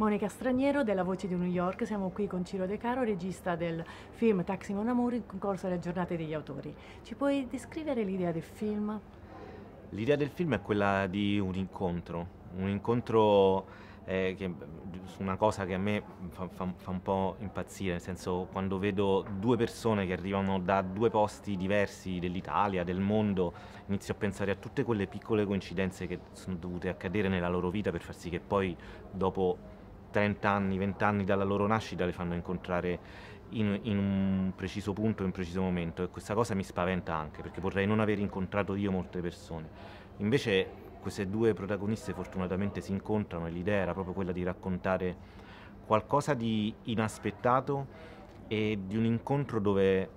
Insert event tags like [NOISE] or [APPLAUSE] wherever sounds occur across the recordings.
Monica Straniero della Voce di New York, siamo qui con Ciro De Caro, regista del film Taxi Mon Amour in concorso alle giornate degli autori. Ci puoi descrivere l'idea del film? L'idea del film è quella di un incontro, un incontro eh, che, una cosa che a me fa, fa, fa, un po' impazzire, nel senso quando vedo due persone che arrivano da due posti diversi dell'Italia, del mondo, inizio a pensare a tutte quelle piccole coincidenze che sono dovute accadere nella loro vita per far sì che poi dopo 30 anni, 20 anni dalla loro nascita le fanno incontrare in, in, un preciso punto, in un preciso momento e questa cosa mi spaventa anche perché vorrei non aver incontrato io molte persone. Invece queste due protagoniste fortunatamente si incontrano e l'idea era proprio quella di raccontare qualcosa di inaspettato e di un incontro dove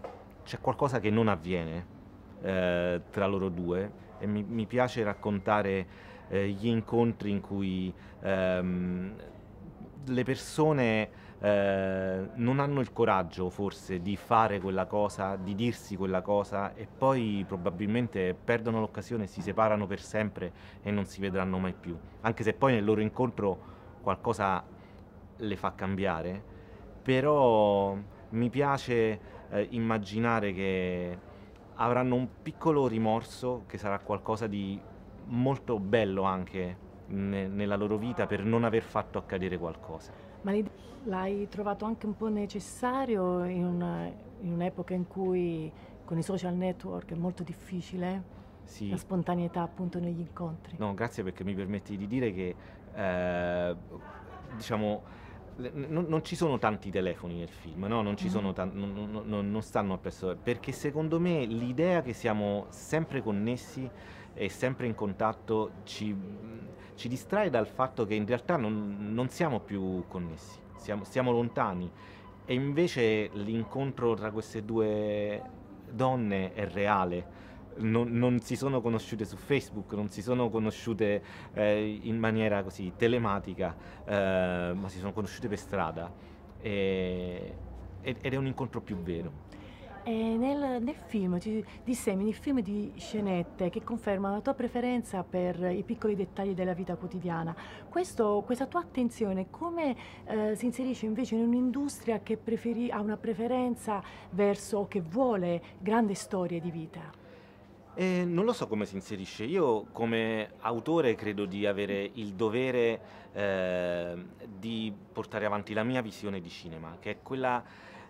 c'è qualcosa che non avviene eh, tra loro due e mi, mi piace raccontare eh, gli incontri in cui ehm, le persone eh, non hanno il coraggio forse di fare quella cosa, di dirsi quella cosa e poi probabilmente perdono l'occasione, si separano per sempre e non si vedranno mai più. Anche se poi nel loro incontro qualcosa le fa cambiare, però mi piace eh, immaginare che avranno un piccolo rimorso che sarà qualcosa di molto bello anche ne, nella loro vita per non aver fatto accadere qualcosa. Ma l'hai trovato anche un po' necessario in, un'epoca in, un in cui con i social network è molto difficile sì. la spontaneità appunto negli incontri? No, grazie perché mi permetti di dire che eh, diciamo... Non, non, ci sono tanti telefoni nel film, no? non, ci mm. sono tanti, non, non, stanno appresso, perché secondo me l'idea che siamo sempre connessi e sempre in contatto ci ci distrae dal fatto che in realtà non, non siamo più connessi, siamo, siamo lontani e invece l'incontro tra queste due donne è reale. Non, non, si sono conosciute su Facebook, non si sono conosciute eh, in maniera così telematica, eh, ma si sono conosciute per strada. E, ed è un incontro più vero. Eh, nel, nel, film ci dissemini film di scenette che confermano la tua preferenza per i piccoli dettagli della vita quotidiana. Questo, questa tua attenzione come eh, si inserisce invece in un'industria che preferi, ha una preferenza verso, o che vuole grandi storie di vita? Eh, non lo so come si inserisce, io come autore credo di avere il dovere eh, di portare avanti la mia visione di cinema, che è quella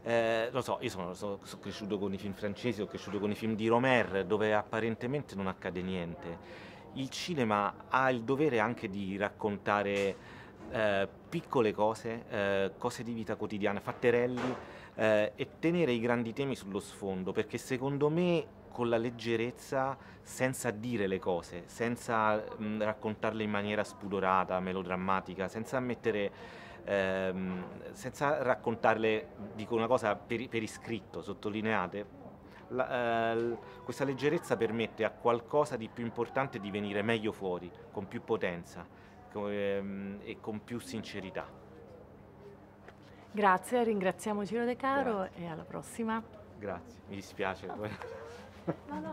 eh, lo so, io sono, sono, sono, cresciuto con i film francesi, ho cresciuto con i film di Romer, dove apparentemente non accade niente. Il cinema ha il dovere anche di raccontare eh, piccole cose, eh, cose di vita quotidiana, fatterelli eh, e tenere i grandi temi sullo sfondo, perché secondo me con la leggerezza, senza dire le cose, senza mh, raccontarle in maniera spudorata, melodrammatica, senza mettere ehm, senza raccontarle, dico una cosa per, per iscritto, sottolineate, la, eh, questa leggerezza permette a qualcosa di più importante di venire meglio fuori, con più potenza con, ehm, e con più sincerità. Grazie, ringraziamo Ciro De Caro Grazie. e alla prossima. Grazie, mi dispiace. No. [LAUGHS]